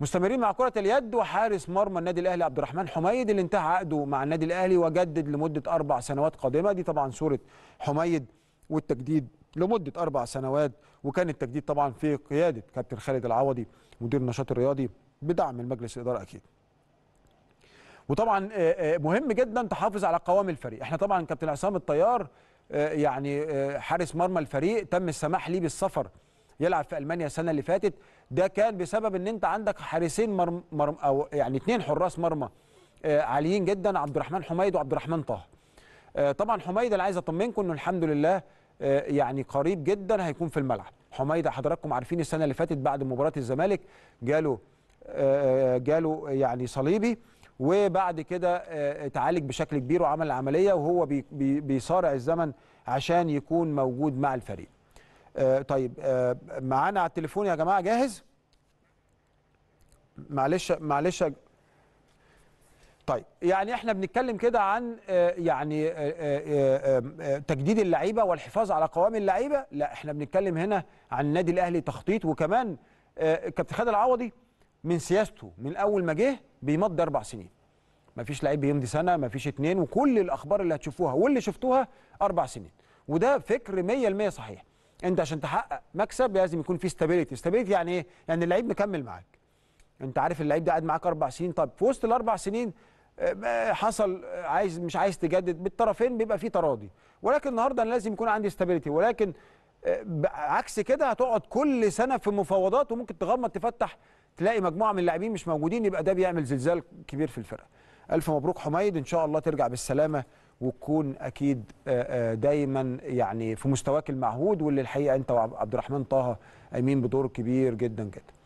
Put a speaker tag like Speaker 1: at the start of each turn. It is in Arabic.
Speaker 1: مستمرين مع كرة اليد وحارس مرمى النادي الأهلي عبد الرحمن حميد اللي انتهى عقده مع النادي الأهلي وجدد لمدة أربع سنوات قادمة دي طبعا صورة حميد والتجديد لمدة أربع سنوات وكان التجديد طبعا في قيادة كابتن خالد العوضي مدير النشاط الرياضي بدعم المجلس الإدارة أكيد وطبعا آه، آه، مهم جدا تحافظ على قوام الفريق احنا طبعا كابتن عصام الطيار آه، يعني حارس مرمى الفريق تم السماح ليه بالسفر يلعب في المانيا السنه اللي فاتت ده كان بسبب ان انت عندك حارسين مرم مرم او يعني اثنين حراس مرمى آه، عاليين جدا عبد الرحمن حميد وعبد الرحمن طه آه، طبعا حميد انا عايز اطمنكم انه الحمد لله آه، يعني قريب جدا هيكون في الملعب حميد حضراتكم عارفين السنه اللي فاتت بعد مباراه الزمالك جاله جاله يعني صليبي وبعد كده اتعالج بشكل كبير وعمل العمليه وهو بيصارع الزمن عشان يكون موجود مع الفريق آه، طيب آه، معانا على التليفون يا جماعه جاهز معلش معلش طيب يعني احنا بنتكلم كده عن آه، يعني تجديد اللعيبه والحفاظ على قوام اللعيبه لا احنا بنتكلم هنا عن النادي الاهلي تخطيط وكمان كابتن خالد العوضي من سياسته من اول ما جه بيمضي اربع سنين ما فيش لعيب بيمضي سنه ما فيش اتنين وكل الاخبار اللي هتشوفوها واللي شفتوها اربع سنين وده فكر 100% صحيح انت عشان تحقق مكسب لازم يكون في استابيليتي استابيليتي يعني ايه يعني اللعيب مكمل معاك انت عارف اللعيب ده قاعد معاك اربع سنين طب في وسط الاربع سنين آه، حصل آه، عايز مش عايز تجدد بالطرفين بيبقى في تراضي ولكن النهارده انا لازم يكون عندي استابيليتي ولكن آه، عكس كده هتقعد كل سنه في مفاوضات وممكن تغمض تفتح تلاقي مجموعه من اللاعبين مش موجودين يبقى ده بيعمل زلزال كبير في الفرقه الف مبروك حميد ان شاء الله ترجع بالسلامه وتكون اكيد آه، آه، دايما يعني في مستواك المعهود واللي الحقيقه انت وعبد الرحمن طه قايمين بدور كبير جدا جدا